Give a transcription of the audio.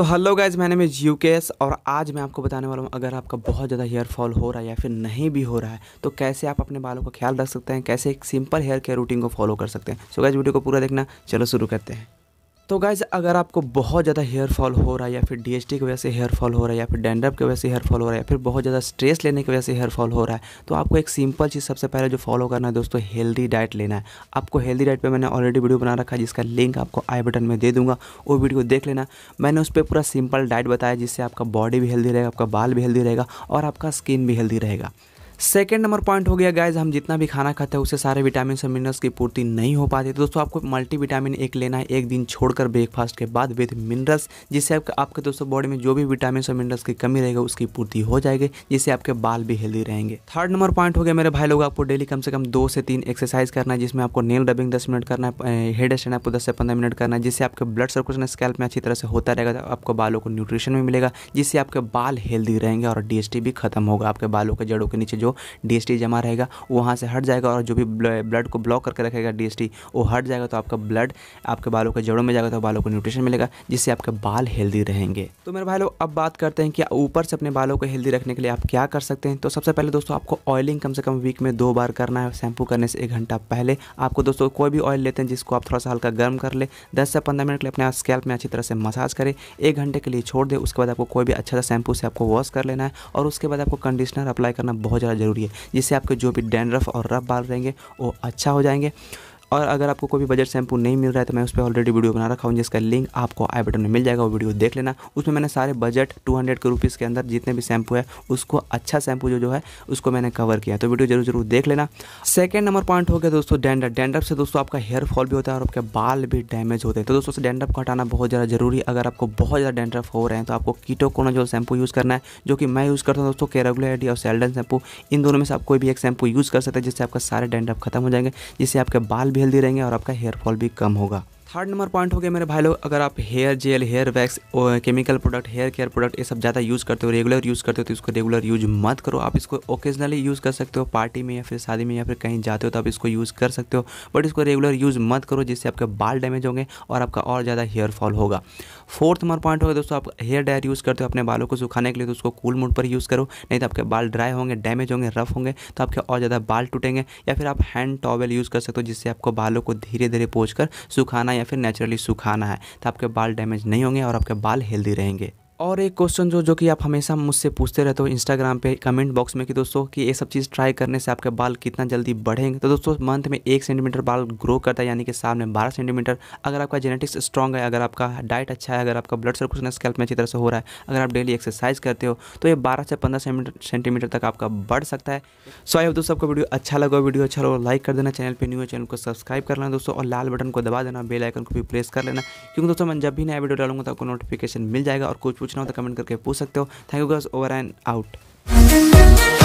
तो hello guys मैंने मैं जियो केस और आज मैं आपको बताने वाला हूँ अगर आपका बहुत ज़्यादा हेयर फॉल हो रहा है या फिर नहीं भी हो रहा है तो कैसे आप अपने बालों का ख्याल रख सकते हैं कैसे एक सिंपल हेयर केयर रूटीन को फॉलो कर सकते हैं सो गाइज वीडियो को पूरा देखना चलो शुरू करते हैं तो गाइज़ अगर आपको बहुत ज़्यादा हेयर फॉल हो रहा है या फिर टी की वजह से हेयर फॉल हो रहा है या फिर डेंडरप की वजह से हेयर फॉल हो रहा है या फिर बहुत ज़्यादा स्ट्रेस लेने की वजह से हेयर फॉल हो रहा है तो आपको एक सिंपल चीज़ सबसे पहले जो फॉलो करना है दोस्तों हेल्दी डाइट लेना है आपको हेल्दी डाइट पर मैंने ऑलरेडी वीडियो बना रखा है जिसका लिंक आपको आई बटन में दे दूंगा वो वीडियो देख लेना मैंने उस पर पूरा सिंपल डाइट बताया जिससे आपका बॉडी भी हेल्दी रहेगा आपका बाल भी हेल्दी रहेगा और आपका स्किन भी हेल्दी रहेगा सेकेंड नंबर पॉइंट हो गया गाइज हम जितना भी खाना खाते हैं उससे सारे विटामिन और मिनरल्स की पूर्ति नहीं हो पाती तो दोस्तों आपको मल्टी विटामिन एक लेना है एक दिन छोड़कर ब्रेकफास्ट के बाद विद मिनरल्स जिससे आपके आपके दोस्तों बॉडी में जो भी विटामिन और मिनरल्स की कमी रहेगा उसकी पूर्ति हो जाएगी जिससे आपके बाल भी हेल्दी रहेंगे थर्ड नंबर पॉइंट हो गया मेरे भाई लोग आपको डेली कम से कम दो से तीन एक्सरसाइज करना है जिसमें आपको नेल डबिंग दस मिनट करना है हेड स्टैंड आपको दस से पंद्रह मिनट करना है जिससे आपके ब्लड सर्कुलेशन स्कैल्प में अच्छी तरह से होता रहेगा तो आपको बालों को न्यूट्रिशन भी मिलेगा जिससे आपके बाल हेल्दी रहेंगे और डी भी खत्म होगा आपके बालों के जड़ों के नीचे जो डी जमा रहेगा वहाँ से हट जाएगा और जो भी ब्लड को ब्लॉक करके रखेगा डी वो हट जाएगा तो आपका ब्लड आपके बालों के जड़ों में जाएगा तो बालों को न्यूट्रिशन मिलेगा जिससे आपके बाल हेल्दी रहेंगे तो मेरे भाई लोग अब बात करते हैं कि ऊपर से अपने बालों को हेल्दी रखने के लिए आप क्या कर सकते हैं तो सबसे पहले दोस्तों आपको ऑयलिंग कम से कम वीक में दो बार करना है शैम्पू करने से एक घंटा पहले आपको दोस्तों कोई भी ऑयल लेते हैं जिसको आप थोड़ा सा हल्का गर्म कर ले दस से पंद्रह मिनट के लिए अपने स्कैल्प में अच्छी तरह से मसाज करें एक घंटे के लिए छोड़ दे उसके बाद आपको कोई भी अच्छा सा शैम्पू से आपको वॉश कर लेना है और उसके बाद आपको कंडीशनर अप्लाई करना बहुत ज़्यादा ज़रूरी है जिससे आपके जो भी डैंड्रफ और रफ बाल रहेंगे वो अच्छा हो जाएंगे और अगर आपको कोई भी बजट शैम्पू नहीं मिल रहा है तो मैं उस पर ऑलरेडी वीडियो बना रखा हूँ जिसका लिंक आपको आई बटन में मिल जाएगा वो वीडियो देख लेना उसमें मैंने सारे बजट टू हंड्रेड के रुपीज़ के अंदर जितने भी शैम्पू है उसको अच्छा शैम्पू जो जो है उसको मैंने कवर किया तो वीडियो जरूर जरूर देख लेना सेकेंड नंबर पॉइंट हो गया दोस्तों डेंडर डेंडर से दोस्तों आपका हेयर फॉल भी होता है और आपके बाल भी डैमेज होते हैं तो दोस्तों डेंडर को हटाना बहुत ज़्यादा जरूरी है अगर आपको बहुत ज़्यादा डेंड्रफ हो रहे हैं तो आपको जो शैम्पू यूज़ करना है जो कि मैं यूज़ करता हूँ दोस्तों केरेगुलरिटी और सेल्डन शैम्पू इन दोनों में से आप कोई भी एक शैम्पू यूज़ कर सकते हैं जिससे आपका सारे डेंड्रफ खत्म हो जाएंगे जिससे आपके बाल भी हेल्दी रहेंगे और आपका हेयर फॉल भी कम होगा थर्ड नंबर पॉइंट हो गया मेरे भाई लोग अगर आप hair gel hair wax chemical product hair care product ये सब ज़्यादा यूज़ करते हो रेगुलर यूज़ करते हो तो इसको रेगुलर यूज मत करो आप इसको ओकेजनली यूज़ कर सकते हो पार्टी में या फिर शादी में या फिर कहीं जाते हो तो आप इसको यूज़ कर सकते हो बट इसको रेगुलर यूज़ मत करो जिससे आपके बाल डैमेज होंगे और आपका और ज़्यादा हेयर फॉल होगा फोर्थ नंबर पॉइंट होगा दोस्तों आप हेयर ड्रायर यूज़ करते हो अपने बालों को सुखाने के लिए तो उसको कूल मोड पर यूज़ करो नहीं तो आपके बाल ड्राई होंगे डैमेज होंगे रफ होंगे तो आपके और ज़्यादा बाल टूटेंगे या फिर आप हैंड टॉवल यूज़ कर सकते हो जिससे आपको बालों को धीरे धीरे पोच कर सुखाना या फिर नेचुरली सुखाना है तो आपके बाल डैमेज नहीं होंगे और आपके बाल हेल्दी रहेंगे और एक क्वेश्चन जो जो कि आप हमेशा मुझसे पूछते रहते हो इंस्टाग्राम पे कमेंट बॉक्स में कि दोस्तों कि ये सब चीज़ ट्राई करने से आपके बाल कितना जल्दी बढ़ेंगे तो दोस्तों मंथ में एक सेंटीमीटर बाल ग्रो करता है यानी कि सामने बारह सेंटीमीटर अगर आपका जेनेटिक्स स्ट्रॉग है अगर आपका डाइट अच्छा है अगर आपका ब्लड सर्कुलेशन स्कैल्प में अच्छी तरह से हो रहा है अगर आप डेली एक्सरसाइज करते हो तो ये बारह से पंद्रह सेंटीमीटर तक आपका बढ़ सकता है सो आई दोस्तों आपका वीडियो अच्छा लगा वीडियो अच्छा लगा लाइक कर देना चैनल पर न्यू चैनल को सब्सक्राइब कर लेना दोस्तों और लाल बटन को दबा देना बेल को भी प्रेस कर लेना क्योंकि दोस्तों मैं जब भी नया वीडियो डालूंगा तो आपको नोटिफिकेशन मिल जाएगा और कुछ कुछ पूछना हो तो कमेंट करके पूछ सकते हो thank you girls over and out